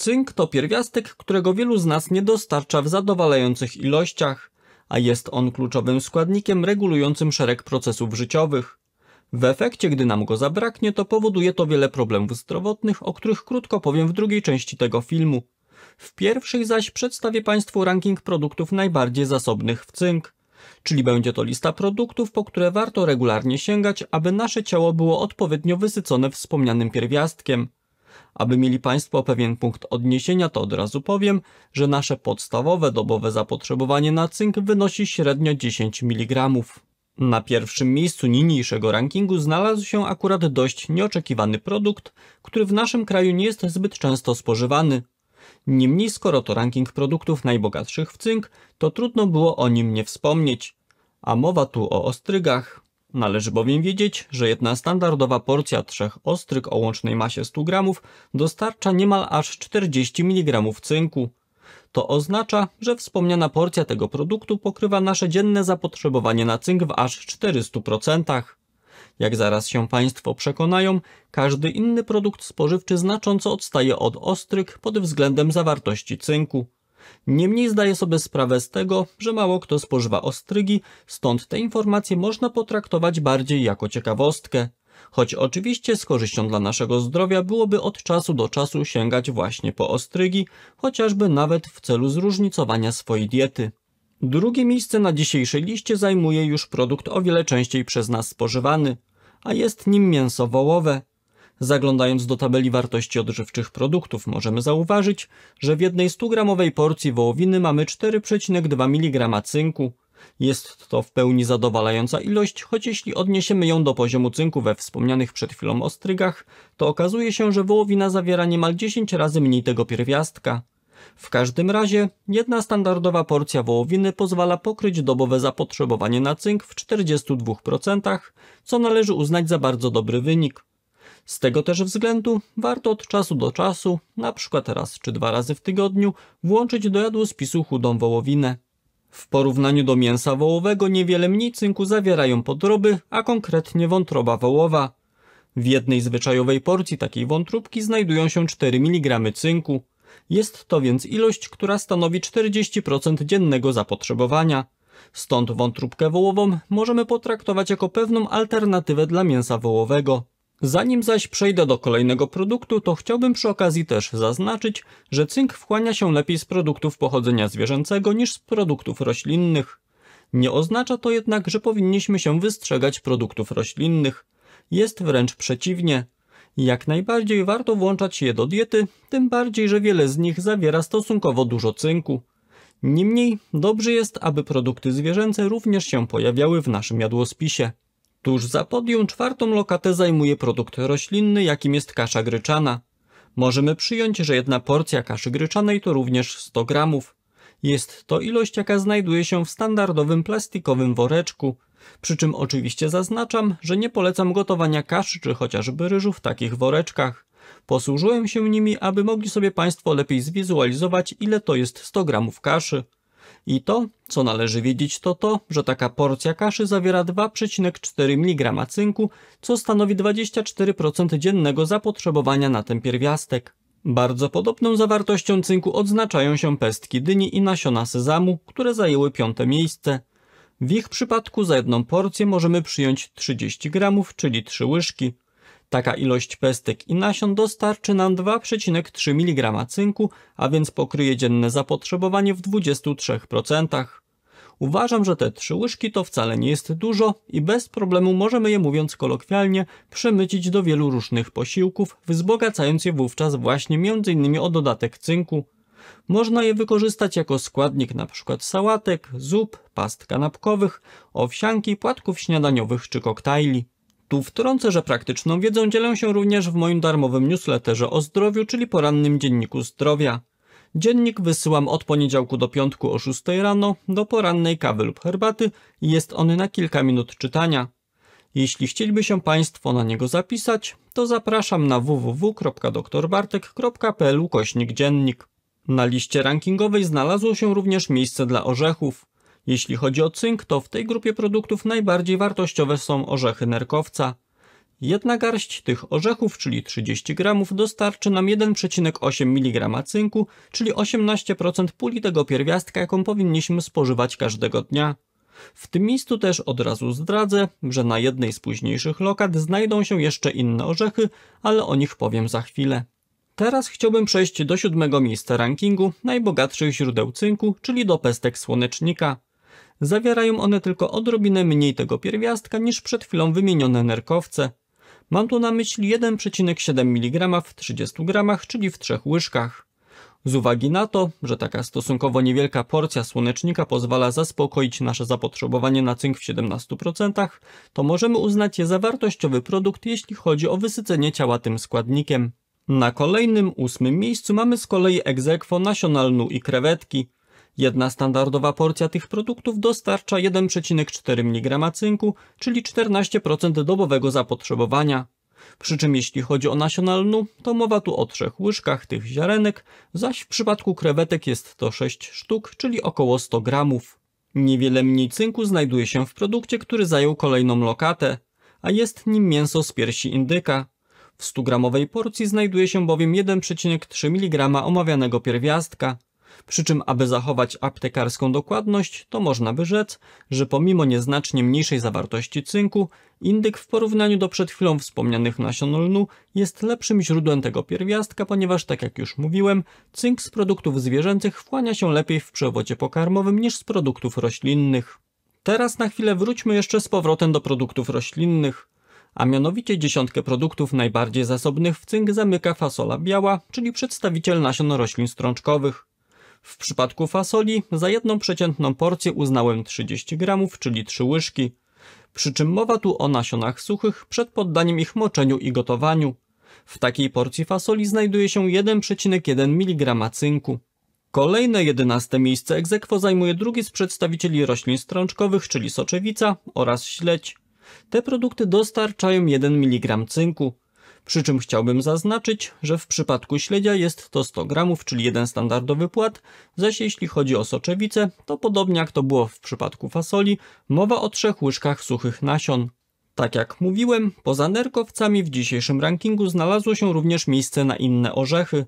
Cynk to pierwiastek, którego wielu z nas nie dostarcza w zadowalających ilościach, a jest on kluczowym składnikiem regulującym szereg procesów życiowych. W efekcie, gdy nam go zabraknie, to powoduje to wiele problemów zdrowotnych, o których krótko powiem w drugiej części tego filmu. W pierwszych zaś przedstawię Państwu ranking produktów najbardziej zasobnych w cynk, czyli będzie to lista produktów, po które warto regularnie sięgać, aby nasze ciało było odpowiednio wysycone wspomnianym pierwiastkiem. Aby mieli Państwo pewien punkt odniesienia, to od razu powiem, że nasze podstawowe dobowe zapotrzebowanie na cynk wynosi średnio 10 mg. Na pierwszym miejscu niniejszego rankingu znalazł się akurat dość nieoczekiwany produkt, który w naszym kraju nie jest zbyt często spożywany. Niemniej skoro to ranking produktów najbogatszych w cynk, to trudno było o nim nie wspomnieć. A mowa tu o ostrygach. Należy bowiem wiedzieć, że jedna standardowa porcja trzech ostryk o łącznej masie 100 g dostarcza niemal aż 40 mg cynku. To oznacza, że wspomniana porcja tego produktu pokrywa nasze dzienne zapotrzebowanie na cynk w aż 400%. Jak zaraz się Państwo przekonają, każdy inny produkt spożywczy znacząco odstaje od ostryk pod względem zawartości cynku. Niemniej zdaję sobie sprawę z tego, że mało kto spożywa ostrygi, stąd te informacje można potraktować bardziej jako ciekawostkę. Choć oczywiście z korzyścią dla naszego zdrowia byłoby od czasu do czasu sięgać właśnie po ostrygi, chociażby nawet w celu zróżnicowania swojej diety. Drugie miejsce na dzisiejszej liście zajmuje już produkt o wiele częściej przez nas spożywany, a jest nim mięso wołowe. Zaglądając do tabeli wartości odżywczych produktów możemy zauważyć, że w jednej 100-gramowej porcji wołowiny mamy 4,2 mg cynku. Jest to w pełni zadowalająca ilość, choć jeśli odniesiemy ją do poziomu cynku we wspomnianych przed chwilą ostrygach, to okazuje się, że wołowina zawiera niemal 10 razy mniej tego pierwiastka. W każdym razie, jedna standardowa porcja wołowiny pozwala pokryć dobowe zapotrzebowanie na cynk w 42%, co należy uznać za bardzo dobry wynik. Z tego też względu warto od czasu do czasu, na przykład raz czy dwa razy w tygodniu, włączyć do jadłospisu chudą wołowinę. W porównaniu do mięsa wołowego niewiele mniej cynku zawierają podroby, a konkretnie wątroba wołowa. W jednej zwyczajowej porcji takiej wątróbki znajdują się 4 mg cynku. Jest to więc ilość, która stanowi 40% dziennego zapotrzebowania. Stąd wątróbkę wołową możemy potraktować jako pewną alternatywę dla mięsa wołowego. Zanim zaś przejdę do kolejnego produktu, to chciałbym przy okazji też zaznaczyć, że cynk wchłania się lepiej z produktów pochodzenia zwierzęcego niż z produktów roślinnych. Nie oznacza to jednak, że powinniśmy się wystrzegać produktów roślinnych. Jest wręcz przeciwnie. Jak najbardziej warto włączać je do diety, tym bardziej, że wiele z nich zawiera stosunkowo dużo cynku. Niemniej dobrze jest, aby produkty zwierzęce również się pojawiały w naszym jadłospisie. Tuż za podium czwartą lokatę zajmuje produkt roślinny, jakim jest kasza gryczana. Możemy przyjąć, że jedna porcja kaszy gryczanej to również 100 gramów. Jest to ilość, jaka znajduje się w standardowym plastikowym woreczku. Przy czym oczywiście zaznaczam, że nie polecam gotowania kaszy czy chociażby ryżu w takich woreczkach. Posłużyłem się nimi, aby mogli sobie Państwo lepiej zwizualizować, ile to jest 100 gramów kaszy. I to, co należy wiedzieć, to to, że taka porcja kaszy zawiera 2,4 mg cynku, co stanowi 24% dziennego zapotrzebowania na ten pierwiastek. Bardzo podobną zawartością cynku odznaczają się pestki dyni i nasiona sezamu, które zajęły piąte miejsce. W ich przypadku za jedną porcję możemy przyjąć 30 gramów, czyli 3 łyżki. Taka ilość pestek i nasion dostarczy nam 2,3 mg cynku, a więc pokryje dzienne zapotrzebowanie w 23%. Uważam, że te trzy łyżki to wcale nie jest dużo i bez problemu możemy je mówiąc kolokwialnie przemycić do wielu różnych posiłków, wzbogacając je wówczas właśnie m.in. o dodatek cynku. Można je wykorzystać jako składnik np. sałatek, zup, past kanapkowych, owsianki, płatków śniadaniowych czy koktajli. Tu wtrącę, że praktyczną wiedzą dzielę się również w moim darmowym newsletterze o zdrowiu, czyli porannym dzienniku zdrowia. Dziennik wysyłam od poniedziałku do piątku o 6 rano do porannej kawy lub herbaty i jest on na kilka minut czytania. Jeśli chcieliby się Państwo na niego zapisać, to zapraszam na www.doktorbartek.pl kośnik dziennik. Na liście rankingowej znalazło się również miejsce dla orzechów. Jeśli chodzi o cynk, to w tej grupie produktów najbardziej wartościowe są orzechy nerkowca. Jedna garść tych orzechów, czyli 30 gramów, dostarczy nam 1,8 mg cynku, czyli 18% puli tego pierwiastka, jaką powinniśmy spożywać każdego dnia. W tym miejscu też od razu zdradzę, że na jednej z późniejszych lokat znajdą się jeszcze inne orzechy, ale o nich powiem za chwilę. Teraz chciałbym przejść do siódmego miejsca rankingu najbogatszych źródeł cynku, czyli do pestek słonecznika. Zawierają one tylko odrobinę mniej tego pierwiastka niż przed chwilą wymienione nerkowce. Mam tu na myśli 1,7 mg w 30 g, czyli w trzech łyżkach. Z uwagi na to, że taka stosunkowo niewielka porcja słonecznika pozwala zaspokoić nasze zapotrzebowanie na cynk w 17%, to możemy uznać je za wartościowy produkt, jeśli chodzi o wysycenie ciała tym składnikiem. Na kolejnym, ósmym miejscu mamy z kolei egzekwo nasionalną i krewetki. Jedna standardowa porcja tych produktów dostarcza 1,4 mg cynku, czyli 14% dobowego zapotrzebowania. Przy czym jeśli chodzi o nasiona lnu, to mowa tu o trzech łyżkach tych ziarenek, zaś w przypadku krewetek jest to 6 sztuk, czyli około 100 gramów. Niewiele mniej cynku znajduje się w produkcie, który zajął kolejną lokatę, a jest nim mięso z piersi indyka. W 100-gramowej porcji znajduje się bowiem 1,3 mg omawianego pierwiastka. Przy czym, aby zachować aptekarską dokładność, to można by rzec, że pomimo nieznacznie mniejszej zawartości cynku, indyk w porównaniu do przed chwilą wspomnianych nasion lnu jest lepszym źródłem tego pierwiastka, ponieważ, tak jak już mówiłem, cynk z produktów zwierzęcych wchłania się lepiej w przewodzie pokarmowym niż z produktów roślinnych. Teraz na chwilę wróćmy jeszcze z powrotem do produktów roślinnych a mianowicie dziesiątkę produktów najbardziej zasobnych w cynk zamyka fasola biała, czyli przedstawiciel nasion roślin strączkowych. W przypadku fasoli za jedną przeciętną porcję uznałem 30 gramów, czyli 3 łyżki. Przy czym mowa tu o nasionach suchych przed poddaniem ich moczeniu i gotowaniu. W takiej porcji fasoli znajduje się 1,1 mg cynku. Kolejne 11 miejsce egzekwo zajmuje drugi z przedstawicieli roślin strączkowych, czyli soczewica oraz śledź. Te produkty dostarczają 1 mg cynku. Przy czym chciałbym zaznaczyć, że w przypadku śledzia jest to 100 gramów, czyli jeden standardowy płat, zaś jeśli chodzi o soczewice, to podobnie jak to było w przypadku fasoli, mowa o trzech łyżkach suchych nasion. Tak jak mówiłem, poza nerkowcami w dzisiejszym rankingu znalazło się również miejsce na inne orzechy,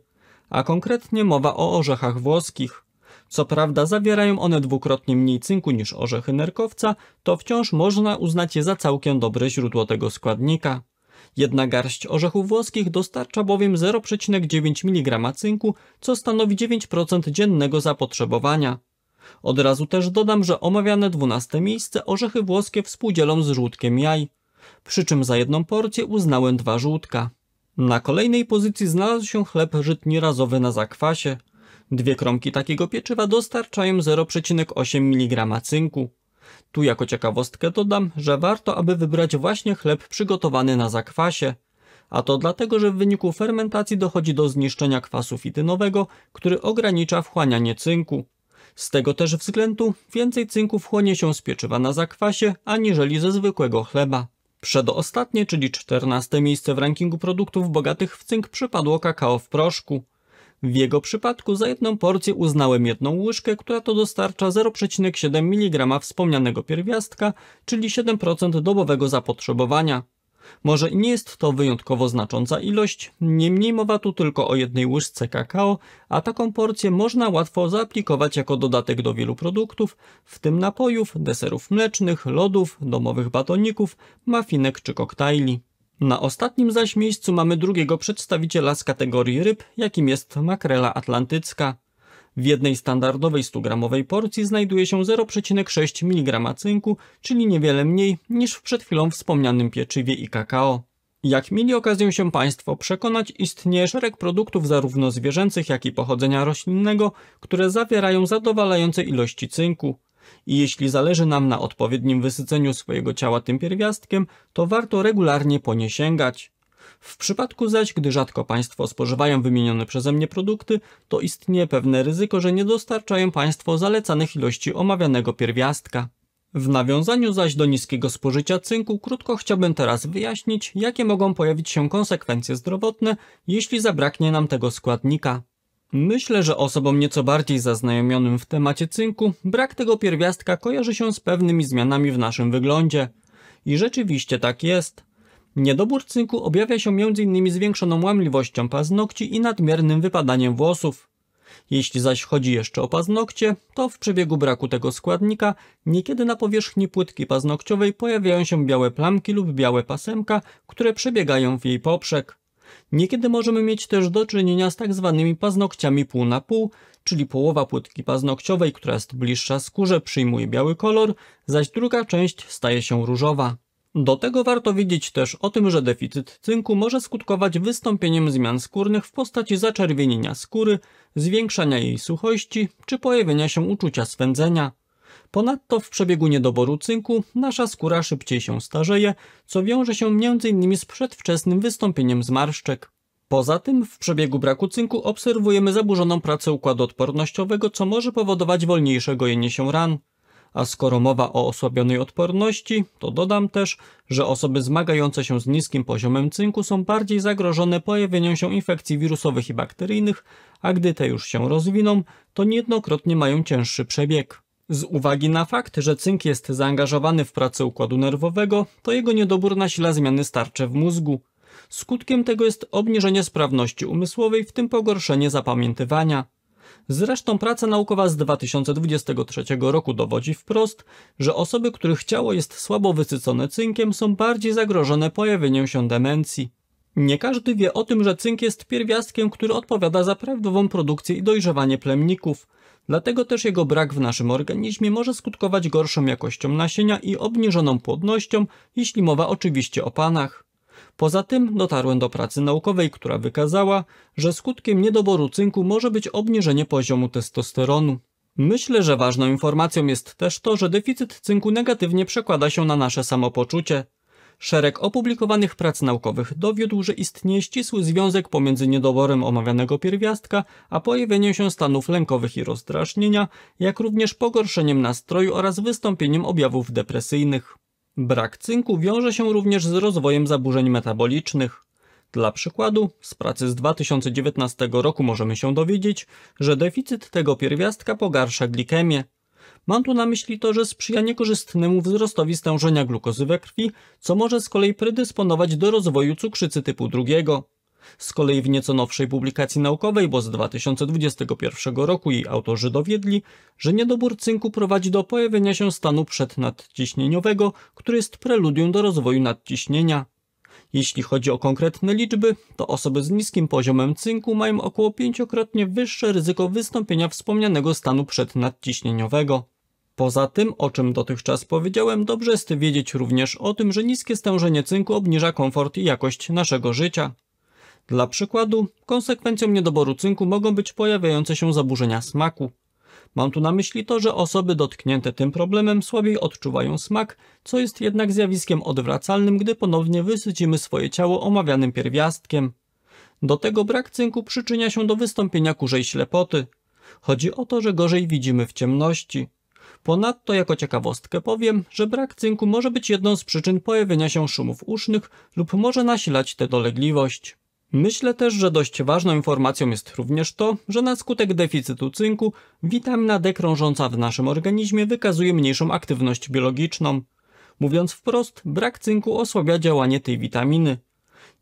a konkretnie mowa o orzechach włoskich. Co prawda zawierają one dwukrotnie mniej cynku niż orzechy nerkowca, to wciąż można uznać je za całkiem dobre źródło tego składnika. Jedna garść orzechów włoskich dostarcza bowiem 0,9 mg cynku, co stanowi 9% dziennego zapotrzebowania. Od razu też dodam, że omawiane 12 miejsce orzechy włoskie współdzielą z żółtkiem jaj. Przy czym za jedną porcję uznałem dwa żółtka. Na kolejnej pozycji znalazł się chleb żytni razowy na zakwasie. Dwie kromki takiego pieczywa dostarczają 0,8 mg cynku. Tu jako ciekawostkę dodam, że warto, aby wybrać właśnie chleb przygotowany na zakwasie. A to dlatego, że w wyniku fermentacji dochodzi do zniszczenia kwasu fitynowego, który ogranicza wchłanianie cynku. Z tego też względu więcej cynku wchłonie się z pieczywa na zakwasie, aniżeli ze zwykłego chleba. Przedostatnie, czyli czternaste miejsce w rankingu produktów bogatych w cynk przypadło kakao w proszku. W jego przypadku za jedną porcję uznałem jedną łyżkę, która to dostarcza 0,7 mg wspomnianego pierwiastka, czyli 7% dobowego zapotrzebowania. Może nie jest to wyjątkowo znacząca ilość, niemniej mowa tu tylko o jednej łyżce kakao, a taką porcję można łatwo zaaplikować jako dodatek do wielu produktów, w tym napojów, deserów mlecznych, lodów, domowych batoników, mafinek czy koktajli. Na ostatnim zaś miejscu mamy drugiego przedstawiciela z kategorii ryb, jakim jest makrela atlantycka. W jednej standardowej 100-gramowej porcji znajduje się 0,6 mg cynku, czyli niewiele mniej niż w przed chwilą wspomnianym pieczywie i kakao. Jak mieli okazję się Państwo przekonać, istnieje szereg produktów zarówno zwierzęcych, jak i pochodzenia roślinnego, które zawierają zadowalające ilości cynku. I jeśli zależy nam na odpowiednim wysyceniu swojego ciała tym pierwiastkiem, to warto regularnie po nie sięgać. W przypadku zaś, gdy rzadko Państwo spożywają wymienione przeze mnie produkty, to istnieje pewne ryzyko, że nie dostarczają Państwo zalecanych ilości omawianego pierwiastka. W nawiązaniu zaś do niskiego spożycia cynku krótko chciałbym teraz wyjaśnić, jakie mogą pojawić się konsekwencje zdrowotne, jeśli zabraknie nam tego składnika. Myślę, że osobom nieco bardziej zaznajomionym w temacie cynku brak tego pierwiastka kojarzy się z pewnymi zmianami w naszym wyglądzie. I rzeczywiście tak jest. Niedobór cynku objawia się m.in. zwiększoną łamliwością paznokci i nadmiernym wypadaniem włosów. Jeśli zaś chodzi jeszcze o paznokcie, to w przebiegu braku tego składnika niekiedy na powierzchni płytki paznokciowej pojawiają się białe plamki lub białe pasemka, które przebiegają w jej poprzek. Niekiedy możemy mieć też do czynienia z tak zwanymi paznokciami pół na pół, czyli połowa płytki paznokciowej, która jest bliższa skórze, przyjmuje biały kolor, zaś druga część staje się różowa. Do tego warto wiedzieć też o tym, że deficyt cynku może skutkować wystąpieniem zmian skórnych w postaci zaczerwienienia skóry, zwiększania jej suchości czy pojawienia się uczucia swędzenia. Ponadto w przebiegu niedoboru cynku nasza skóra szybciej się starzeje, co wiąże się m.in. z przedwczesnym wystąpieniem zmarszczek. Poza tym w przebiegu braku cynku obserwujemy zaburzoną pracę układu odpornościowego, co może powodować wolniejsze gojenie się ran. A skoro mowa o osłabionej odporności, to dodam też, że osoby zmagające się z niskim poziomem cynku są bardziej zagrożone pojawieniem się infekcji wirusowych i bakteryjnych, a gdy te już się rozwiną, to niejednokrotnie mają cięższy przebieg. Z uwagi na fakt, że cynk jest zaangażowany w pracę układu nerwowego, to jego niedobór nasila zmiany starcze w mózgu. Skutkiem tego jest obniżenie sprawności umysłowej, w tym pogorszenie zapamiętywania. Zresztą praca naukowa z 2023 roku dowodzi wprost, że osoby, których ciało jest słabo wysycone cynkiem, są bardziej zagrożone pojawieniem się demencji. Nie każdy wie o tym, że cynk jest pierwiastkiem, który odpowiada za prawdziwą produkcję i dojrzewanie plemników – Dlatego też jego brak w naszym organizmie może skutkować gorszą jakością nasienia i obniżoną płodnością, jeśli mowa oczywiście o panach. Poza tym dotarłem do pracy naukowej, która wykazała, że skutkiem niedoboru cynku może być obniżenie poziomu testosteronu. Myślę, że ważną informacją jest też to, że deficyt cynku negatywnie przekłada się na nasze samopoczucie. Szereg opublikowanych prac naukowych dowiódł, że istnieje ścisły związek pomiędzy niedoborem omawianego pierwiastka, a pojawieniem się stanów lękowych i rozdrażnienia, jak również pogorszeniem nastroju oraz wystąpieniem objawów depresyjnych. Brak cynku wiąże się również z rozwojem zaburzeń metabolicznych. Dla przykładu, z pracy z 2019 roku możemy się dowiedzieć, że deficyt tego pierwiastka pogarsza glikemię, Mam tu na myśli to, że sprzyja niekorzystnemu wzrostowi stężenia glukozy we krwi, co może z kolei predysponować do rozwoju cukrzycy typu drugiego. Z kolei w nieco nowszej publikacji naukowej, bo z 2021 roku jej autorzy dowiedli, że niedobór cynku prowadzi do pojawienia się stanu przednadciśnieniowego, który jest preludium do rozwoju nadciśnienia. Jeśli chodzi o konkretne liczby, to osoby z niskim poziomem cynku mają około pięciokrotnie wyższe ryzyko wystąpienia wspomnianego stanu przednadciśnieniowego. Poza tym, o czym dotychczas powiedziałem, dobrze jest wiedzieć również o tym, że niskie stężenie cynku obniża komfort i jakość naszego życia. Dla przykładu, konsekwencją niedoboru cynku mogą być pojawiające się zaburzenia smaku. Mam tu na myśli to, że osoby dotknięte tym problemem słabiej odczuwają smak, co jest jednak zjawiskiem odwracalnym, gdy ponownie wysycimy swoje ciało omawianym pierwiastkiem. Do tego brak cynku przyczynia się do wystąpienia kurzej ślepoty. Chodzi o to, że gorzej widzimy w ciemności. Ponadto jako ciekawostkę powiem, że brak cynku może być jedną z przyczyn pojawienia się szumów usznych lub może nasilać tę dolegliwość. Myślę też, że dość ważną informacją jest również to, że na skutek deficytu cynku witamina D krążąca w naszym organizmie wykazuje mniejszą aktywność biologiczną. Mówiąc wprost, brak cynku osłabia działanie tej witaminy.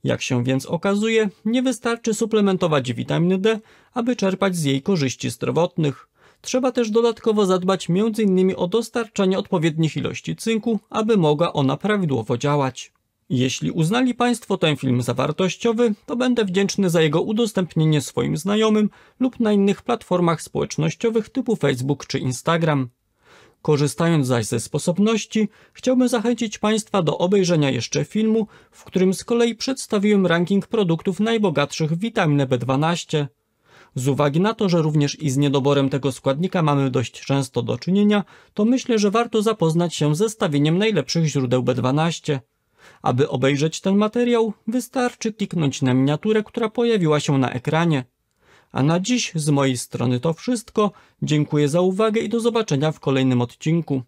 Jak się więc okazuje, nie wystarczy suplementować witaminy D, aby czerpać z jej korzyści zdrowotnych. Trzeba też dodatkowo zadbać m.in. o dostarczanie odpowiednich ilości cynku, aby mogła ona prawidłowo działać. Jeśli uznali Państwo ten film za wartościowy, to będę wdzięczny za jego udostępnienie swoim znajomym lub na innych platformach społecznościowych typu Facebook czy Instagram. Korzystając zaś ze sposobności, chciałbym zachęcić Państwa do obejrzenia jeszcze filmu, w którym z kolei przedstawiłem ranking produktów najbogatszych w witaminę B12. Z uwagi na to, że również i z niedoborem tego składnika mamy dość często do czynienia, to myślę, że warto zapoznać się ze stawieniem najlepszych źródeł B12. Aby obejrzeć ten materiał, wystarczy kliknąć na miniaturę, która pojawiła się na ekranie. A na dziś z mojej strony to wszystko. Dziękuję za uwagę i do zobaczenia w kolejnym odcinku.